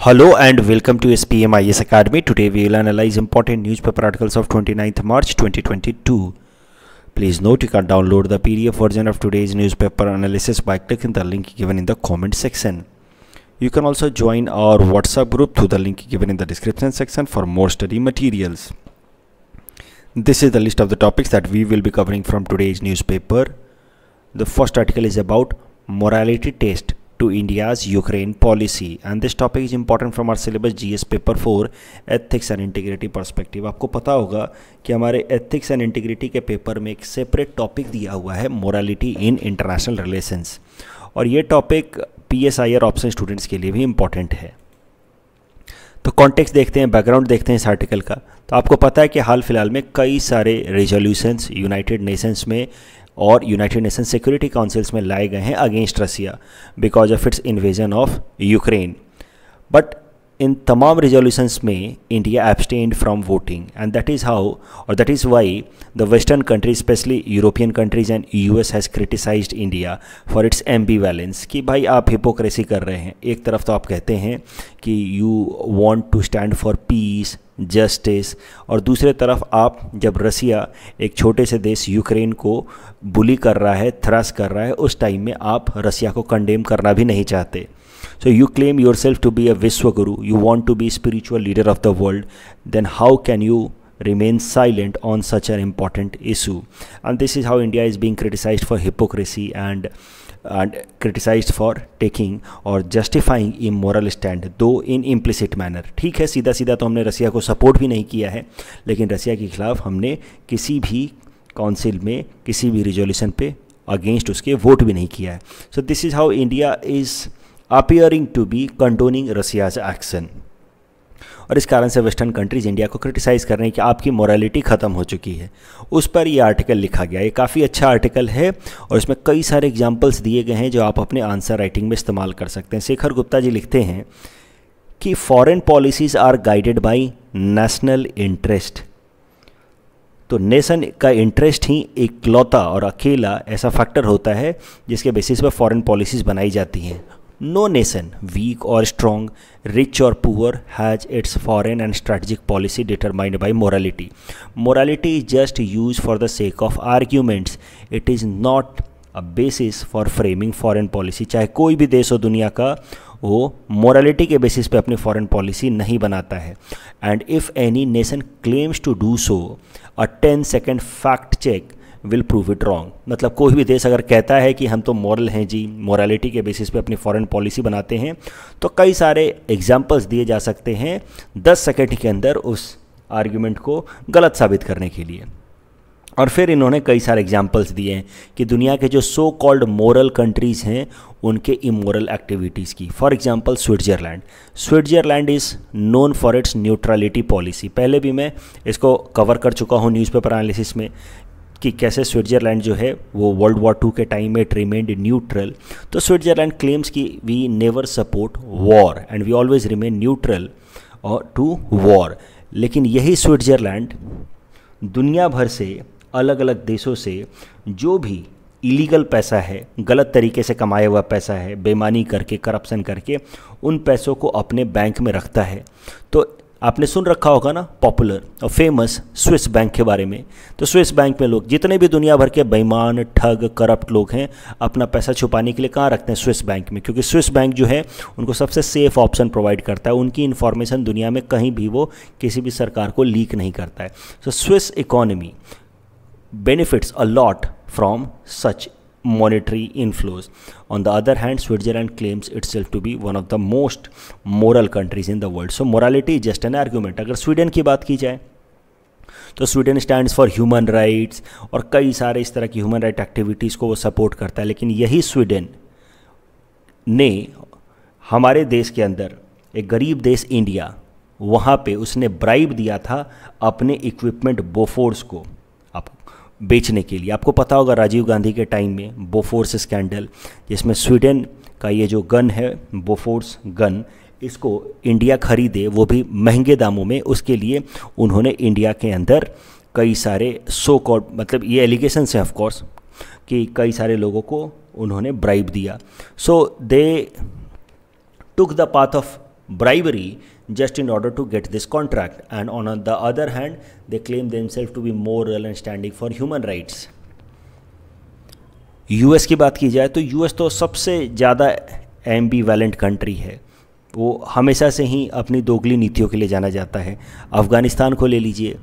Hello and welcome to SPMIS Academy. Today we will analyze important newspaper articles of 29th March 2022. Please note you can download the PDF version of today's newspaper analysis by clicking the link given in the comment section. You can also join our WhatsApp group through the link given in the description section for more study materials. This is the list of the topics that we will be covering from today's newspaper. The first article is about morality test to India's Ukraine policy and this topic is important from our syllabus GS paper 4 ethics and integrity perspective आपको पता होगा कि हमारे ethics and integrity के paper में एक separate topic दिया हुआ है morality in international relations और ये topic PSIR S I R option students के लिए भी इंपॉर्टेंट है तो कॉन्टेक्स देखते हैं बैकग्राउंड देखते हैं इस आर्टिकल का तो आपको पता है कि हाल फिलहाल में कई सारे रेजोल्यूशंस यूनाइटेड नेशंस में और यूनाइटेड नेशन सिक्योरिटी काउंसिल्स में लाए गए हैं against Russia because of its invasion of Ukraine but इन तमाम रिजोल्यूशंस में India abstain from voting and that is how और that is why the western countries especially European countries and U S has criticise India for its ambivalence कि भाई आप hypocrisy कर रहे हैं एक तरफ तो आप कहते हैं कि you want to stand for peace justice और दूसरे तरफ आप जब रसिया एक छोटे से देश यूक्रेन को बुली कर रहा है थ्रास कर रहा है उस टाइम में आप रसिया को कंडेम करना भी नहीं चाहते So you claim yourself to be a Vishwaguru, you want to be spiritual leader of the world, then how can you remain silent on such an important issue? And this is how India is being criticized for hypocrisy and and criticized for taking or justifying immoral stand though in implicit manner ठीक है सीधा सीधा तो हमने रसिया को support भी नहीं किया है लेकिन रसिया के खिलाफ हमने किसी भी काउंसिल में किसी भी रिजोल्यूशन पे अगेंस्ट उसके वोट भी नहीं किया है so this is how India is appearing to be condoning Russia's action और इस कारण से वेस्टर्न कंट्रीज़ इंडिया को क्रिटिसाइज़ कर रहे हैं कि आपकी मॉरलिटी ख़त्म हो चुकी है उस पर यह आर्टिकल लिखा गया ये काफ़ी अच्छा आर्टिकल है और इसमें कई सारे एग्जाम्पल्स दिए गए हैं जो आप अपने आंसर राइटिंग में इस्तेमाल कर सकते हैं शेखर गुप्ता जी लिखते हैं कि foreign policies are guided by national interest तो नेशन का इंटरेस्ट ही एक लौता और अकेला ऐसा फैक्टर होता है जिसके बेसिस पर फॉरेन पॉलिसीज़ बनाई जाती हैं नो नेशन वीक और स्ट्रॉन्ग रिच और poor has its foreign and strategic policy determined by morality morality is just use for the sake of arguments it is not a basis for framing foreign policy चाहे कोई भी देश हो दुनिया का वो मोरालिटी के बेसिस पे अपनी फॉरेन पॉलिसी नहीं बनाता है and if any nation claims to do so a ten second fact check will prove it wrong मतलब कोई भी देश अगर कहता है कि हम तो मॉरल हैं जी मॉरलिटी के बेसिस पे अपनी फॉरेन पॉलिसी बनाते हैं तो कई सारे एग्जाम्पल्स दिए जा सकते हैं दस सेकेंड के अंदर उस आर्ग्यूमेंट को गलत साबित करने के लिए और फिर इन्होंने कई सारे एग्जाम्पल्स दिए हैं कि दुनिया के जो सो कॉल्ड मॉरल कंट्रीज़ हैं उनके इमोरल एक्टिविटीज़ की for example Switzerland Switzerland is known for its neutrality policy पहले भी मैं इसको कवर कर चुका हूँ न्यूज़पेपर एनालिसिस में कि कैसे स्विट्ज़रलैंड जो है वो वर्ल्ड वॉर टू के टाइम में इट रिमेंड न्यूट्रल तो स्विट्ज़रलैंड क्लेम्स कि we never support war and we always remain neutral और टू वॉर लेकिन यही स्विट्ज़रलैंड दुनिया भर से अलग अलग देशों से जो भी इलीगल पैसा है गलत तरीके से कमाया हुआ पैसा है बेमानी करके करप्शन करके उन पैसों को अपने बैंक में रखता है तो आपने सुन रखा होगा ना पॉपुलर और फेमस स्विस बैंक के बारे में तो स्विस बैंक में लोग जितने भी दुनिया भर के बेईमान ठग करप्ट लोग हैं अपना पैसा छुपाने के लिए कहाँ रखते हैं स्विस बैंक में क्योंकि स्विस बैंक जो है उनको सबसे सेफ ऑप्शन प्रोवाइड करता है उनकी इन्फॉर्मेशन दुनिया में कहीं भी वो किसी भी सरकार को लीक नहीं करता है so Swiss economy benefits a lot from such monetary inflows. On the other hand, Switzerland claims itself to be one of the most moral countries in the world. So morality is just an argument. अगर Sweden की बात की जाए तो Sweden stand for human rights और कई सारे इस तरह की ह्यूमन राइट एक्टिविटीज़ को वो सपोर्ट करता है लेकिन यही स्वीडन ने हमारे देश के अंदर एक गरीब देश इंडिया वहाँ पे उसने ब्राइब दिया था अपने इक्विपमेंट बोफोर्स को बेचने के लिए आपको पता होगा राजीव गांधी के टाइम में बोफोर्स स्कैंडल जिसमें स्वीडन का ये जो गन है बोफोर्स गन इसको इंडिया खरीदे वो भी महंगे दामों में उसके लिए उन्होंने इंडिया के अंदर कई सारे सो कॉड मतलब ये एलिगेशन हैं ऑफकोर्स कि कई सारे लोगों को उन्होंने ब्राइब दिया so they took the path of bribery just in order to get this contract. And on the other hand, they claim themselves to be moral and standing for human rights. US की बात की जाए तो US तो सबसे ज़्यादा एम्बी valent country है वो हमेशा से ही अपनी दोगली नीतियों के लिए जाना जाता है अफ़गानिस्तान को ले लीजिए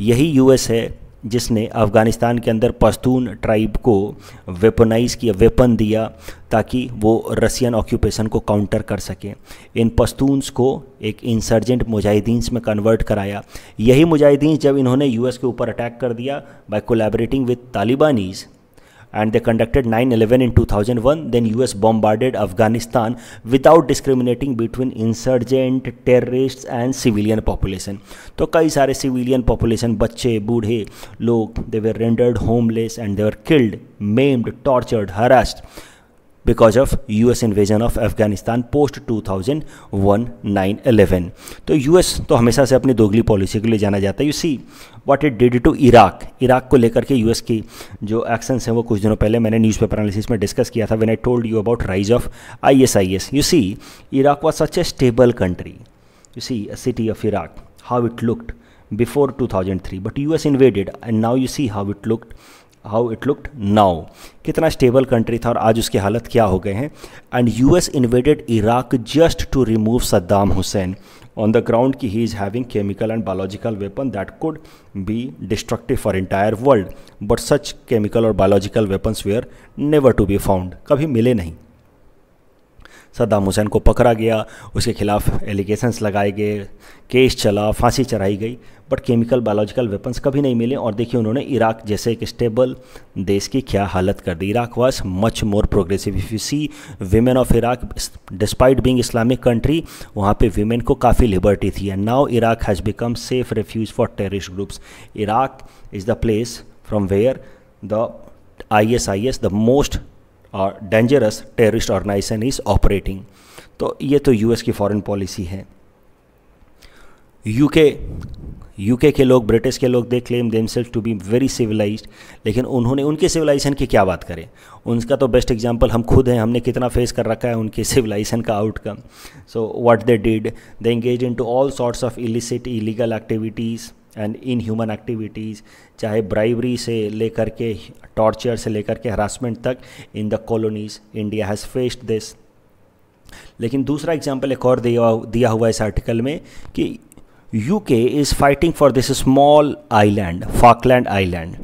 यही यूएस है जिसने अफ़गानिस्तान के अंदर पश्तून ट्राइब को वेपनाइज किया वेपन दिया ताकि वो रसियन ऑक्यूपेशन को काउंटर कर सकें इन पश्तूनस को एक इंसर्जेंट मुजाहिदीन में कन्वर्ट कराया यही मुजाहिदीन जब इन्होंने यूएस के ऊपर अटैक कर दिया by collaborating with Talibanese and they conducted 9-11 in 2001 then us bombarded afghanistan without discriminating between insurgent terrorists and civilian population to kai sare civilian population bacche budhe log they were rendered homeless and they were killed maimed tortured harassed because of U S invasion of Afghanistan post two thousand one nine eleven तो U S तो हमेशा से अपनी दोगली policy के लिए जाना जाता है you see what it did to Iraq Iraq को लेकर के यू एस की जो एक्शंस हैं वो कुछ दिनों पहले मैंने न्यूज़ पेपर एनालिसिस में डिस्कस किया था when I told you about rise of I I S S you see Iraq was such a stable country you see a city of Iraq how it looked before two thousand three but U S invaded and now you see how it looked how it looked now कितना stable country था और आज उसकी हालत क्या हो गए हैं and U S invaded Iraq just to remove Saddam Hussein on the ground की he is having chemical and biological weapon that could be destructive for entire world but such chemical और biological weapons were never to be found कभी मिले नहीं सद्दाम हुसैन को पकड़ा गया उसके खिलाफ एलिगेशंस लगाए गए केस चला फांसी चढ़ाई गई बट केमिकल बायोलॉजिकल वेपन्स कभी नहीं मिले और देखिए उन्होंने इराक जैसे एक स्टेबल देश की क्या हालत कर दी Iraq was much more progressive if you see women of Iraq despite being Islamic country वहाँ पे वीमेन को काफ़ी लिबर्टी थी and now Iraq has become safe refuge for terrorist groups Iraq is the place from where the I S I S the most और dangerous terrorist organisation is operating तो ये तो US की foreign policy है UK UK के लोग British के लोग they claim self to be very civilised लेकिन उन्होंने उनके सिविलाइजेशन की क्या बात करें उनका तो बेस्ट एग्जांपल हम खुद हैं हमने कितना फेस कर रखा है उनके सिविलाइजेशन का outcome so what they did they engage into all sorts of illicit illegal activities and inhuman activities चाहे ब्राइवरी से लेकर के टॉर्चर से लेकर के हरासमेंट तक in the colonies India has faced this लेकिन दूसरा एग्जाम्पल एक और दिया दिया हुआ इस आर्टिकल में कि U K is fighting for this small island Falkland island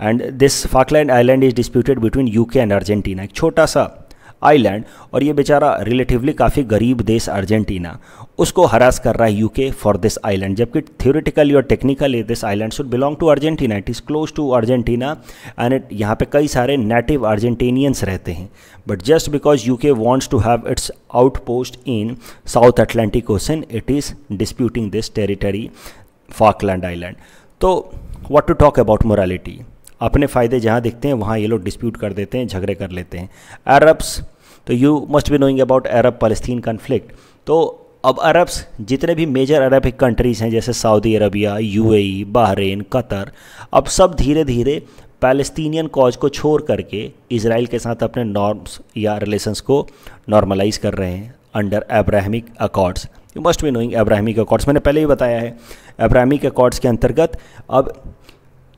and this Falkland island is disputed between U K and Argentina एक छोटा सा आइलैंड और ये बेचारा रिलेटिवली काफ़ी गरीब देश अर्जेंटीना उसको हरास कर रहा है यूके फॉर दिस आइलैंड जबकि थ्योरेटिकली और technically this island should belong to Argentina it is close to Argentina and it यहाँ पे कई सारे नेटिव अर्जेंटीनियंस रहते हैं but just because U K wants to have its outpost in South Atlantic Ocean it is disputing this territory Falkland island तो what to talk about morality अपने फ़ायदे जहाँ देखते हैं वहाँ ये लोग डिस्प्यूट कर देते हैं झगड़े कर लेते हैं अरब्स तो you must be knowing about Arab Palestine conflict तो अब अरब्स जितने भी मेजर अरब कंट्रीज़ हैं जैसे Saudi Arabia UAE, Bahrain Qatar अब सब धीरे धीरे पैलेस्टीनियन कॉज को छोड़ करके इसराइल के साथ अपने नॉर्म्स या रिलेशंस को नॉर्मलाइज कर रहे हैं under Abrahamic accords you must be knowing Abrahamic accords मैंने पहले ही बताया है एब्राहमिक अकॉर्ड्स के अंतर्गत अब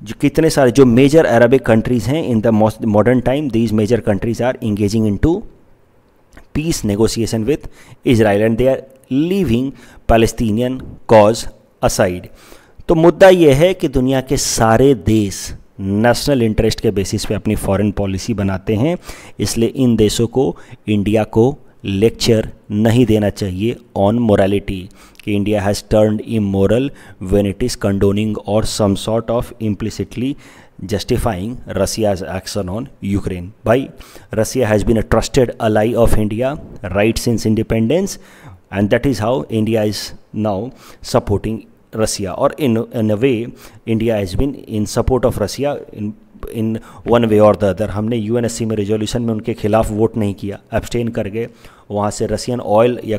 जो कितने सारे जो मेजर अरबिक कंट्रीज़ हैं in the modern time these major countries are engaging into peace negotiation with Israel and they are leaving Palestinian cause aside तो मुद्दा यह है कि दुनिया के सारे देश नेशनल इंटरेस्ट के बेसिस पे अपनी फॉरेन पॉलिसी बनाते हैं इसलिए इन देशों को इंडिया को लेक्चर नहीं देना चाहिए ऑन मोरालिटी कि India has turn immoral when it is condoning और some sort of implicitly justifying Russia's action on Ukraine. By Russia has been a trusted ally of India right since independence, and that is how India is now supporting Russia. Or in in a way, India has been in support of Russia in in one way और the other हमने U N S C में resolution में उनके खिलाफ vote नहीं किया abstain कर गए वहाँ से रसियन ऑयल या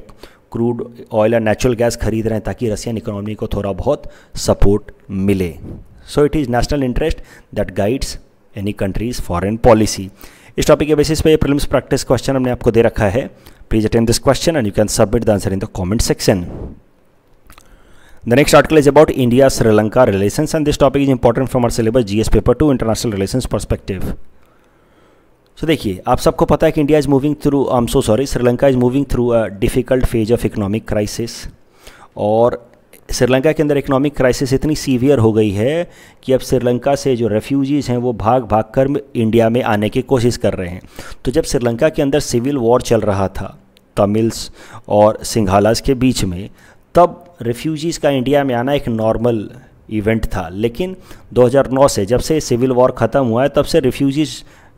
क्रूड ऑयल या नेचुरल गैस खरीद रहे हैं ताकि रसियन इकोनॉमी को थोड़ा बहुत सपोर्ट मिले so it is national interest that guides any countries foreign policy इस टॉपिक के बेसिस पे प्रिलिम्स प्रैक्टिस क्वेश्चन हमने आपको दे रखा है please attend this question and you can submit the answer in the comment section the next article is about India Sri Lanka relations and this topic is important from our syllabus GS paper two international relations perspective so देखिए आप सबको पता है कि India is moving through I am so sorry Sri Lanka is moving through a difficult phase of economic crisis और श्रीलंका के अंदर economic crisis इतनी सीवियर हो गई है कि अब श्रीलंका से जो रेफ्यूजीज़ हैं वो भाग भाग कर इंडिया में आने की कोशिश कर रहे हैं तो जब श्रीलंका के अंदर सिविल वॉर चल रहा था तमिल्स और सिंघालास के बीच में तब रेफ्यूजीज़ का इंडिया में आना एक नॉर्मल इवेंट था लेकिन 2009 से जब से सिविल वॉर ख़त्म हुआ है तब से refugees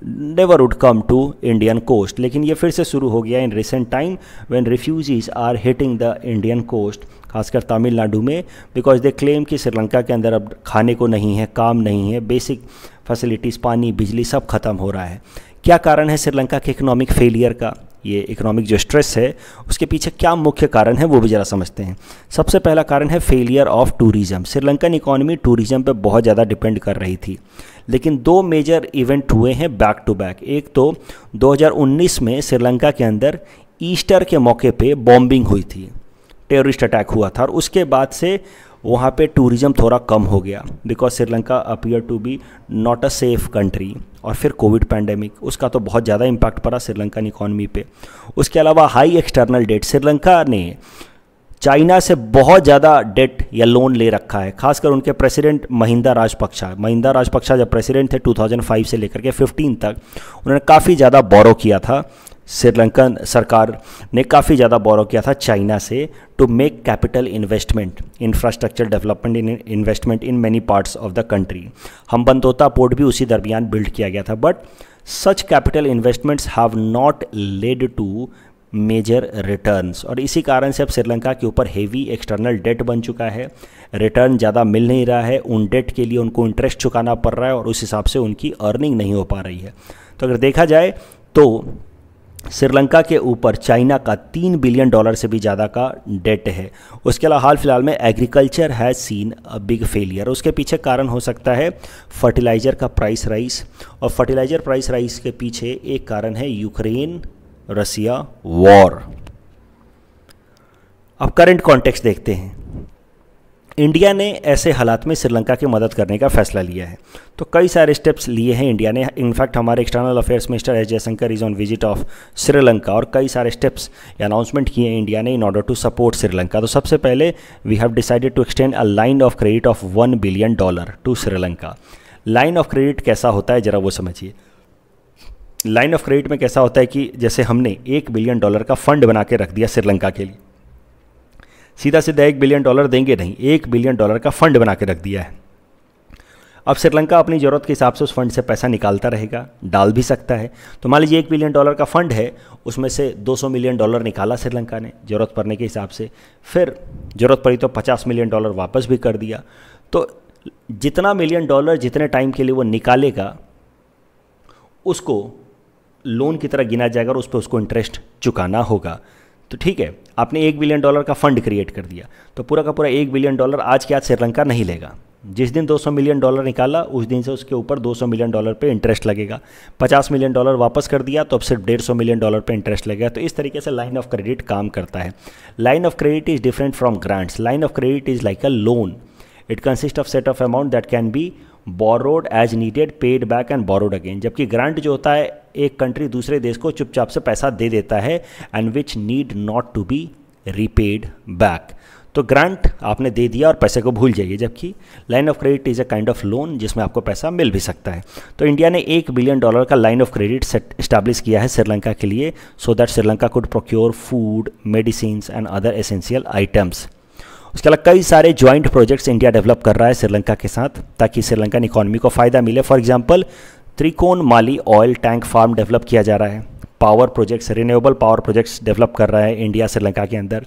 never would come to Indian coast लेकिन ये फिर से शुरू हो गया in recent time when refugees are hitting the Indian coast खासकर तमिलनाडु में बिकॉज दे क्लेम कि श्रीलंका के अंदर अब खाने को नहीं है काम नहीं है बेसिक फैसिलिटीज़ पानी बिजली सब ख़त्म हो रहा है क्या कारण है श्रीलंका के इकोनॉमिक फेलियर का ये इकोनॉमिक जो स्ट्रेस है उसके पीछे क्या मुख्य कारण है वो भी ज़रा समझते हैं सबसे पहला कारण है failure of tourism Sri Lankan economy tourism पे बहुत ज़्यादा डिपेंड कर रही थी लेकिन दो मेजर इवेंट हुए हैं बैक टू बैक एक तो 2019 में श्रीलंका के अंदर ईस्टर के मौके पे बॉम्बिंग हुई थी टेररिस्ट अटैक हुआ था और उसके बाद से वहाँ पे टूरिज़्म थोड़ा कम हो गया because Sri Lanka appear to be not a safe country और फिर कोविड पैंडेमिक उसका तो बहुत ज़्यादा इम्पैक्ट पड़ा श्रीलंकन इकॉनमी पे उसके अलावा हाई एक्सटर्नल डेट श्रीलंका ने चाइना से बहुत ज़्यादा डेट या लोन ले रखा है खासकर उनके प्रेसिडेंट महिंदा राजपक्षा महिंदा राजपक्षा जब प्रेसिडेंट थे 2005 से लेकर के 15 तक उन्होंने काफ़ी ज़्यादा बोरो किया था श्रीलंकन सरकार ने काफ़ी ज़्यादा बोरो किया था चाइना से to make capital investment infrastructure development in investment in many parts of the country बंदोता पोर्ट भी उसी दरमियान बिल्ड किया गया था but such capital investments have not led to major returns और इसी कारण से अब श्रीलंका के ऊपर हेवी एक्सटर्नल डेट बन चुका है रिटर्न ज़्यादा मिल नहीं रहा है उन डेट के लिए उनको इंटरेस्ट चुकाना पड़ रहा है और उस हिसाब से उनकी अर्निंग नहीं हो पा रही है तो अगर देखा जाए तो श्रीलंका के ऊपर चाइना का तीन बिलियन डॉलर से भी ज़्यादा का डेट है उसके अलावा हाल फिलहाल में एग्रीकल्चर है सीन अ बिग फेलियर उसके पीछे कारण हो सकता है फर्टिलाइज़र का प्राइस राइस और फर्टिलाइज़र प्राइस राइस के पीछे एक कारण है यूक्रेन रसिया वॉर अब करंट कॉन्टेक्स्ट देखते हैं इंडिया ने ऐसे हालात में श्रीलंका की मदद करने का फैसला लिया है तो कई सारे स्टेप्स लिए हैं इंडिया ने इनफैक्ट हमारे external affairs minister S Jaishankar is on visit of Sri Lanka और कई सारे स्टेप्स अनाउंसमेंट किए हैं इंडिया ने in order to support Sri Lanka तो सबसे पहले we have decided to extend a line of credit of one billion dollar to Sri Lanka line of credit कैसा होता है ज़रा वो समझिए लाइन ऑफ क्रेडिट में कैसा होता है कि जैसे हमने एक बिलियन डॉलर का फंड बना के रख दिया श्रीलंका के लिए सीधा सीधा एक बिलियन डॉलर देंगे नहीं एक बिलियन डॉलर का फंड बना के रख दिया है अब श्रीलंका अपनी ज़रूरत के हिसाब से उस फंड से पैसा निकालता रहेगा डाल भी सकता है तो मान लीजिए एक बिलियन डॉलर का फंड है उसमें से 200 मिलियन डॉलर निकाला श्रीलंका ने ज़रूरत पड़ने के हिसाब से फिर ज़रूरत पड़ी तो 50 मिलियन डॉलर वापस भी कर दिया तो जितना मिलियन डॉलर जितने टाइम के लिए वो निकालेगा उसको लोन की तरह गिना जाएगा और उस पर उसको इंटरेस्ट चुकाना होगा तो ठीक है आपने एक बिलियन डॉलर का फंड क्रिएट कर दिया तो पूरा का पूरा एक बिलियन डॉलर आज के आज श्रीलंका नहीं लेगा जिस दिन 200 मिलियन डॉलर निकाला उस दिन से उसके ऊपर 200 मिलियन डॉलर पे इंटरेस्ट लगेगा 50 मिलियन डॉलर वापस कर दिया तो अब सिर्फ 150 मिलियन डॉलर पे इंटरेस्ट लगेगा तो इस तरीके से लाइन ऑफ क्रेडिट काम करता है line of credit is different from grants line of credit is like a loan it consist of set of amount that can be borrowed as needed paid back and borrowed again जबकि grant जो होता है एक country दूसरे देश को चुपचाप से पैसा दे देता है and which need not to be repaid back तो ग्रांट आपने दे दिया और पैसे को भूल जाइए जबकि line of credit is a kind of loan जिसमें आपको पैसा मिल भी सकता है तो इंडिया ने एक बिलियन डॉलर का लाइन ऑफ क्रेडिट स्टैब्लिश किया है श्रीलंका के लिए so that Sri Lanka could procure food medicine and other essential items उसके अलावा कई सारे ज्वाइंट प्रोजेक्ट्स इंडिया डेवलप कर रहा है श्रीलंका के साथ ताकि श्रीलंकन इकोनॉमी को फ़ायदा मिले for example Trincomalee oil tank farm develop किया जा रहा है power projects renewable power projects develop कर रहा है इंडिया श्रीलंका के अंदर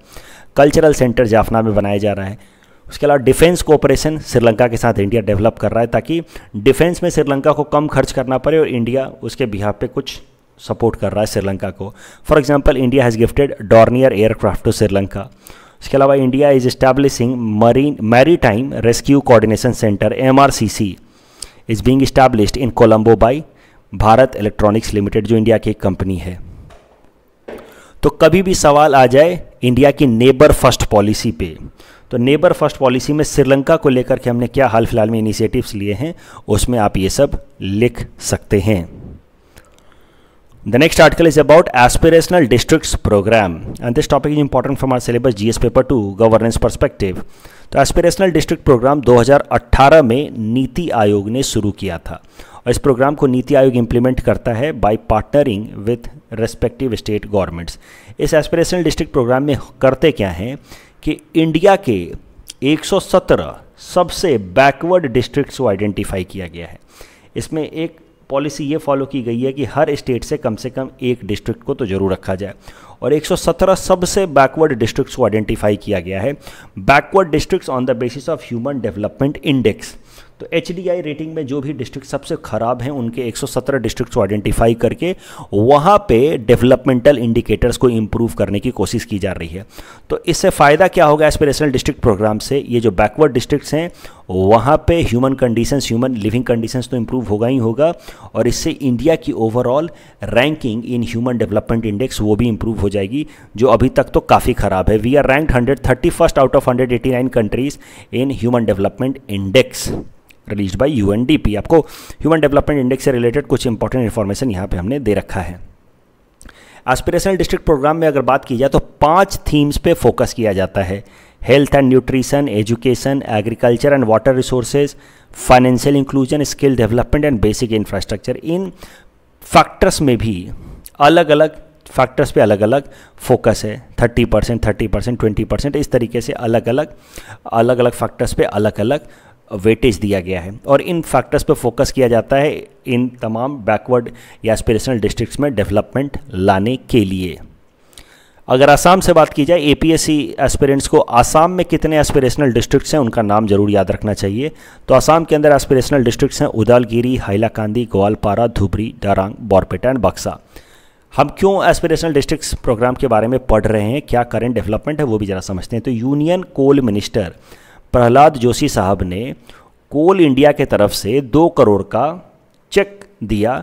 कल्चरल सेंटर जाफना में बनाया जा रहा है उसके अलावा डिफेंस कोऑपरेशन श्रीलंका के साथ इंडिया डेवलप कर रहा है ताकि डिफेंस में श्रीलंका को कम खर्च करना पड़े और इंडिया उसके बिहार पे कुछ सपोर्ट कर रहा है श्रीलंका को for example India has gifted Dornier aircraft to Sri Lanka उसके अलावा India is establishing marine maritime rescue coordination centre M R C C is being established in Colombo by Bharat Electronics Limited जो इंडिया की एक कंपनी है तो कभी भी सवाल आ जाए इंडिया की नेबर फर्स्ट पॉलिसी पे तो नेबर फर्स्ट पॉलिसी में श्रीलंका को लेकर के हमने क्या हाल फिलहाल में इनिशिएटिव्स लिए हैं उसमें आप ये सब लिख सकते हैं The next article is about aspirational districts program and this topic is important from our syllabus GS paper two governance perspective. तो एस्पिरेशनल डिस्ट्रिक्ट प्रोग्राम 2018 में नीति आयोग ने शुरू किया था और इस प्रोग्राम को नीति आयोग इम्प्लीमेंट करता है by partnering with respective state governments इस एस्पिरेशनल डिस्ट्रिक्ट प्रोग्राम में करते क्या हैं कि इंडिया के 117 सबसे बैकवर्ड डिस्ट्रिक्ट्स को आइडेंटिफाई किया गया है इसमें एक पॉलिसी ये फॉलो की गई है कि हर स्टेट से कम से कम एक डिस्ट्रिक्ट को तो ज़रूर रखा जाए और 117 सबसे बैकवर्ड डिस्ट्रिक्ट्स को आइडेंटिफाई किया गया है backward districts on the basis of human development index तो एच रेटिंग में जो भी डिस्ट्रिक्ट सबसे ख़राब हैं उनके 117 डिस्ट्रिक्ट को आइडेंटिफाई करके वहाँ पे डेवलपमेंटल इंडिकेटर्स को इम्प्रूव करने की कोशिश की जा रही है तो इससे फ़ायदा क्या होगा एस्पिरेशनल डिस्ट्रिक्ट प्रोग्राम से ये जो बैकवर्ड डिस्ट्रिक्ट्स हैं वहाँ पे human conditions human living conditions तो इम्प्रूव होगा ही होगा और इससे इंडिया की overall ranking in human development index वो भी इम्प्रूव हो जाएगी जो अभी तक तो काफ़ी ख़राब है we are ranked hundred thirty first out of hundred eighty nine countries in human development index release by UNDP आपको ह्यूमन डेवलपमेंट इंडेक्स से रिलेटेड कुछ इंपॉर्टेंट इन्फॉर्मेशन यहाँ पर हमने दे रखा है एस्पिरेशनल डिस्ट्रिक्ट प्रोग्राम में अगर बात की जाए तो पांच थीम्स पे फोकस किया जाता है health and nutrition education agriculture and water resources financial inclusion skill development and basic infrastructure इन फैक्टर्स में भी अलग अलग फैक्टर्स पे अलग अलग फोकस है thirty percent thirty percent twenty percent इस तरीके से अलग अलग अलग अलग फैक्टर्स पे अलग अलग वेटेज दिया गया है और इन फैक्टर्स पर फोकस किया जाता है इन तमाम बैकवर्ड या एस्पिरेशनल डिस्ट्रिक्ट्स में डेवलपमेंट लाने के लिए अगर आसाम से बात की जाए एपीएससी एस्पिरेंट्स को आसाम में कितने एस्पिरेशनल डिस्ट्रिक्ट्स हैं उनका नाम जरूर याद रखना चाहिए तो आसाम के अंदर एस्पिरेशनल डिस्ट्रिक्ट्स हैं उदालगिरी हाइलाकांदी ग्वालपारा धुबरी डारांग बॉरपेटा एंड बक्सा हम क्यों एस्पिरेशनल डिस्ट्रिक्ट्स प्रोग्राम के बारे में पढ़ रहे हैं क्या करेंट डेवलपमेंट है वो भी ज़रा समझते हैं तो union coal minister Prahlad Joshi साहब ने कोल इंडिया के तरफ से दो करोड़ का चेक दिया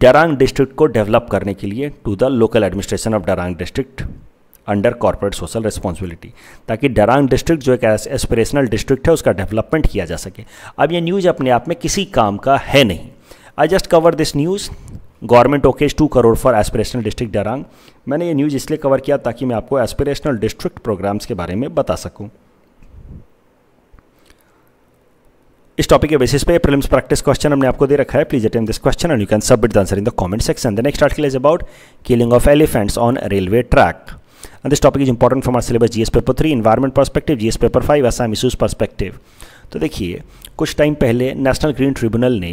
डरांग डिस्ट्रिक्ट को डेवलप करने के लिए to the local administration of Darrang district under corporate social responsibility ताकि डरांग डिस्ट्रिक्ट जो एक एस्पिरेशनल डिस्ट्रिक्ट है उसका डेवलपमेंट किया जा सके अब ये न्यूज़ अपने आप में किसी काम का है नहीं I just cover this news government okays two crore for aspirational district Darrang मैंने ये न्यूज़ इसलिए कवर किया ताकि मैं आपको एस्पिरेशनल डिस्ट्रिक्ट प्रोग्राम्स के बारे में बता सकूँ इस टॉपिक के बेसिस पे प्रीलिम्स प्रैक्टिस क्वेश्चन हमने आपको दे रखा है please attempt this question and you can submit the answer in the comment section the next article is about killing of elephants on railway track and this topic is important for our syllabus GS paper three environment perspective GS paper five Assam issues perspective तो देखिए कुछ time पहले national green tribunal ने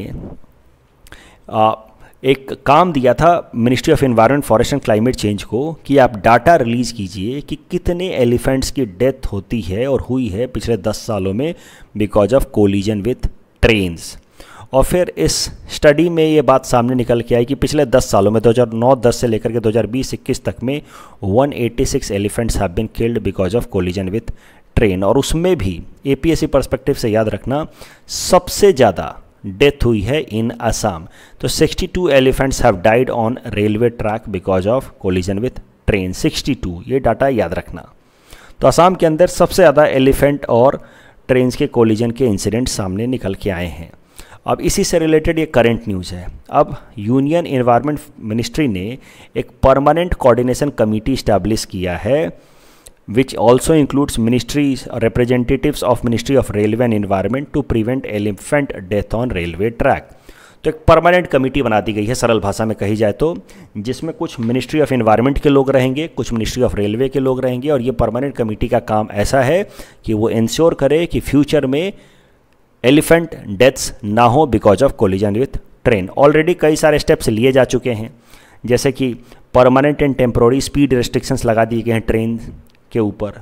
एक काम दिया था ministry of environment forest and climate change को कि आप डाटा रिलीज़ कीजिए कि कितने एलिफेंट्स की डेथ होती है और हुई है पिछले दस सालों में because of collision with trains और फिर इस स्टडी में ये बात सामने निकल के आई कि पिछले 10 सालों में 2009-10 से लेकर के 2020-21 तक में 186 elephants have been killed because of collision with train और उसमें भी एपीएससी पर्सपेक्टिव से याद रखना सबसे ज़्यादा डेथ हुई है इन असम तो 62 elephants have died on railway track because of collision with train 62 ये डाटा याद रखना तो असम के अंदर सबसे ज़्यादा एलिफेंट और ट्रेन के कोलिजन के इंसिडेंट सामने निकल के आए हैं अब इसी से रिलेटेड ये करंट न्यूज़ है अब यूनियन इन्वायरमेंट मिनिस्ट्री ने एक परमानेंट कोऑर्डिनेशन कमेटी इस्टेब्लिश किया है which also includes ministries uh, representatives of ministry of railway and environment to prevent elephant death on railway track तो एक परमानेंट कमेटी बना दी गई है सरल भाषा में कही जाए तो जिसमें कुछ मिनिस्ट्री ऑफ इन्वायरमेंट के लोग रहेंगे कुछ मिनिस्ट्री ऑफ रेलवे के लोग रहेंगे और ये परमानेंट कमेटी का काम ऐसा है कि वो इंश्योर करे कि फ्यूचर में एलिफेंट डेथ्स ना हो because of collision with train already कई सारे स्टेप्स लिए जा चुके हैं जैसे कि permanent and temporary speed restrictions लगा दिए गए हैं ट्रेन के ऊपर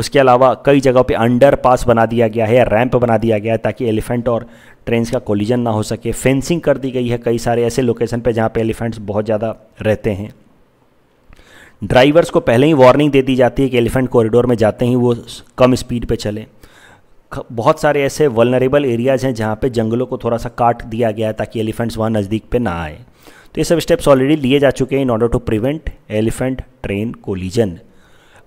उसके अलावा कई जगहों पे अंडर पास बना दिया गया है रैंप बना दिया गया है ताकि एलिफेंट और ट्रेन्स का कोलिजन ना हो सके फेंसिंग कर दी गई है कई सारे ऐसे लोकेशन पे जहाँ पे एलिफेंट्स बहुत ज़्यादा रहते हैं ड्राइवर्स को पहले ही वार्निंग दे दी जाती है कि एलिफेंट कॉरिडोर में जाते ही वो कम स्पीड पे चलें बहुत सारे ऐसे वलनरेबल एरियाज़ हैं जहाँ पे जंगलों को थोड़ा सा काट दिया गया है ताकि एलिफेंट्स वहाँ नज़दीक पे ना आए तो ये सब स्टेप्स ऑलरेडी लिए जा चुके हैं in order to prevent elephant train collision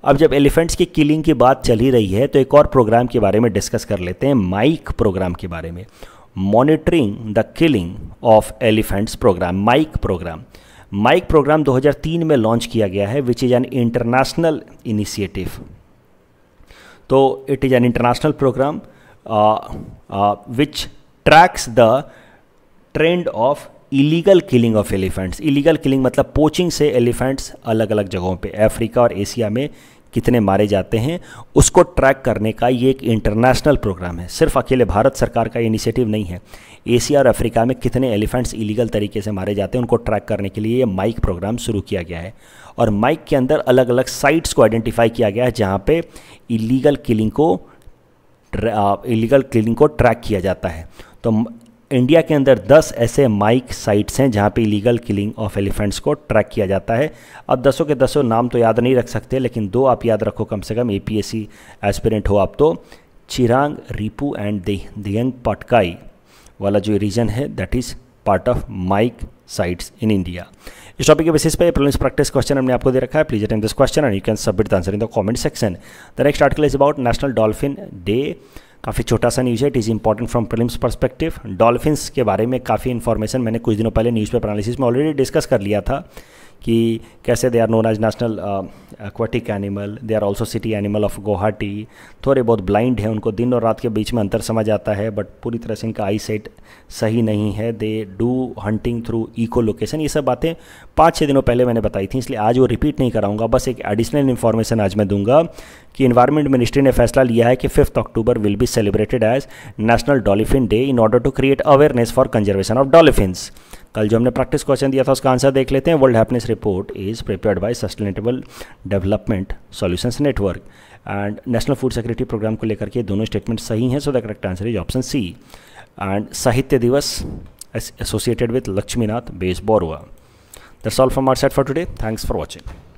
अब जब एलिफेंट्स की किलिंग की बात चल ही रही है तो एक और प्रोग्राम के बारे में डिस्कस कर लेते हैं माइक प्रोग्राम के बारे में monitoring the killing of elephants programme MIKE programme MIKE programme 2003 में लॉन्च किया गया है which is an international initiative तो it is an international programme which tracks the trend of illegal killing of elephants illegal killing मतलब poaching से elephants अलग अलग जगहों पे अफ्रीका और एशिया में कितने मारे जाते हैं उसको ट्रैक करने का ये एक इंटरनेशनल प्रोग्राम है सिर्फ अकेले भारत सरकार का इनिशिएटिव नहीं है एशिया और अफ्रीका में कितने एलिफेंट्स इलीगल तरीके से मारे जाते हैं उनको ट्रैक करने के लिए ये माइक प्रोग्राम शुरू किया गया है और माइक के अंदर अलग अलग साइट्स को आइडेंटिफाई किया गया है जहाँ पर इलीगल किलिंग को इलीगल किलिंग को ट्रैक किया जाता है तो इंडिया के अंदर 10 ऐसे माइक साइट्स हैं जहां पे इलीगल किलिंग ऑफ एलिफेंट्स को ट्रैक किया जाता है अब दसों के दसों नाम तो याद नहीं रख सकते लेकिन दो आप याद रखो कम से कम ए पी एस्पिरेंट हो आप तो चिरांग रिपू एंड दियंग पटकाई वाला जो रीजन है that is part of MIKE sites in India इस टॉपिक के बेसिस पे प्रॉब्लम्स प्रैक्टिस क्वेश्चन हमने आपको दे रखा है please attempt this question and you can submit the answer in the comment section the next article is about national dolphin day काफ़ी छोटा सा न्यूज़ है it is important from prelims perspective dolphins के बारे में काफ़ी इन्फॉर्मेशन मैंने कुछ दिनों पहले न्यूज़पेपर एनालिसिस में ऑलरेडी डिस्कस कर लिया था कि कैसे they are known as national aquatic animal they are also city animal of Guwahati थोड़े बहुत ब्लाइंड हैं उनको दिन और रात के बीच में अंतर समझ आता है बट पूरी तरह से इनका आई सेट सही नहीं है they do hunting through echolocation ये सब बातें पाँच छः दिनों पहले मैंने बताई थी इसलिए आज वो रिपीट नहीं कराऊंगा बस एक एडिशनल इन्फॉर्मेशन आज मैं दूंगा कि इन्वायरमेंट मिनिस्ट्री ने फैसला लिया है कि fifth October will be celebrated as national dolphin day in order to create awareness for conservation of dolphins कल जो हमने प्रैक्टिस क्वेश्चन दिया था उसका आंसर देख लेते हैं world happiness report is prepared by sustainable development solutions network and national food security programme को लेकर के दोनों स्टेटमेंट सही हैं so the correct answer is option C and Sahitya Divas associated with Lakshminath Bezbaroa that's all from our set for today thanks for watching